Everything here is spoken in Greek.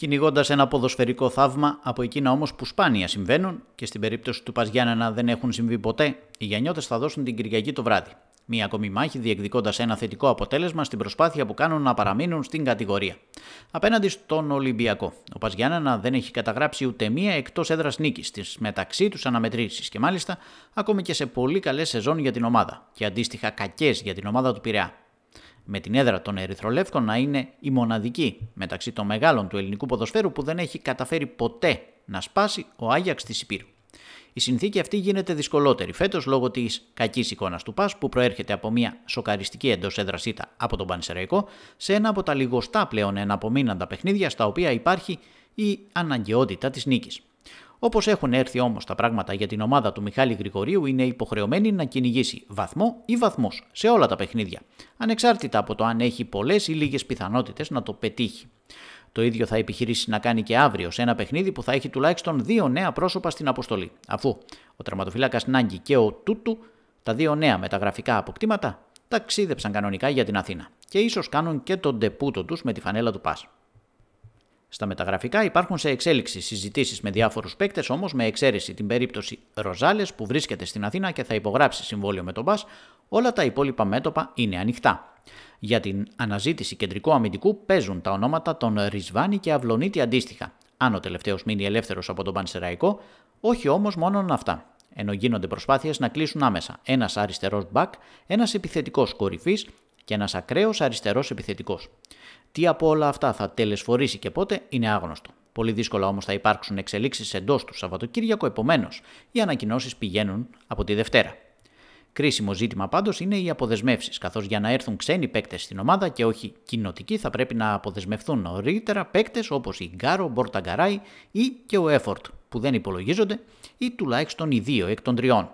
κυνηγώντας ένα ποδοσφαιρικό θαύμα από εκείνα όμως που σπάνια συμβαίνουν και στην περίπτωση του Παζιάννα δεν έχουν συμβεί ποτέ, οι Γιανιώτε θα δώσουν την Κυριακή το βράδυ. Μία ακόμη μάχη διεκδικώντας ένα θετικό αποτέλεσμα στην προσπάθεια που κάνουν να παραμείνουν στην κατηγορία. Απέναντι στον Ολυμπιακό, ο Παζιάννα δεν έχει καταγράψει ούτε μία εκτός έδρας νίκης στι μεταξύ τους αναμετρήσεις και μάλιστα ακόμη και σε πολύ καλές σεζόν για την ομάδα και αντίστοιχα κακές για την ομάδα του Πειραιά με την έδρα των Ερυθρολεύκων να είναι η μοναδική μεταξύ των μεγάλων του ελληνικού ποδοσφαίρου που δεν έχει καταφέρει ποτέ να σπάσει ο Άγιαξ της Υπήρου. Η συνθήκη αυτή γίνεται δυσκολότερη φέτος λόγω της κακής εικόνας του ΠΑΣ που προέρχεται από μια σοκαριστική εντός έδρας από τον Πανσεραϊκό σε ένα από τα λιγοστά πλέον εναπομείναντα παιχνίδια στα οποία υπάρχει η αναγκαιότητα της νίκης. Όπως έχουν έρθει όμως τα πράγματα για την ομάδα του Μιχάλη Γρηγορίου, είναι υποχρεωμένη να κυνηγήσει βαθμό ή βαθμό σε όλα τα παιχνίδια, ανεξάρτητα από το αν έχει πολλές ή λίγες πιθανότητες να το πετύχει. Το ίδιο θα επιχειρήσει να κάνει και αύριο σε ένα παιχνίδι που θα έχει τουλάχιστον δύο νέα πρόσωπα στην αποστολή, αφού ο τραυματοφύλακα Νάγκη και ο Τούτου, τα δύο νέα μεταγραφικά αποκτήματα, ταξίδεψαν κανονικά για την Αθήνα και ίσως κάνουν και τον τεπούτο τους με τη φανέλα του Πάσ. Στα μεταγραφικά υπάρχουν σε εξέλιξη συζητήσεις με διάφορους παίκτες, όμως με εξαίρεση την περίπτωση Ροζάλες που βρίσκεται στην Αθήνα και θα υπογράψει συμβόλαιο με τον Μπα, όλα τα υπόλοιπα μέτωπα είναι ανοιχτά. Για την αναζήτηση κεντρικού αμυντικού παίζουν τα ονόματα των Ρισβάνη και Αυλονίτη αντίστοιχα. Αν ο τελευταίος μείνει ελεύθερος από τον Πανσεραϊκό, όχι όμως μόνο αυτά. Ενώ γίνονται προσπάθειες να κλείσουν άμεσα ένας αριστερός μπακ, ένας επιθετικός κορυφής και ένας ακραίος αριστερός επιθετικός. Τι από όλα αυτά θα τελεσφορήσει και πότε είναι άγνωστο. Πολύ δύσκολα όμως θα υπάρξουν εξελίξεις εντός του Σαββατοκύριακο... επομένως οι ανακοινώσεις πηγαίνουν από τη Δευτέρα. Κρίσιμο ζήτημα πάντως είναι οι αποδεσμεύσεις, καθώς για να έρθουν ξένοι παίκτες στην ομάδα και όχι κοινοτικοί, θα πρέπει να αποδεσμευθούν νωρίτερα παίκτες όπως η Γκάρο, Μπορταγκαράι ή και ο Έφορτ, που δεν υπολογίζονται, ή τουλάχιστον οι δύο εκ των τριών.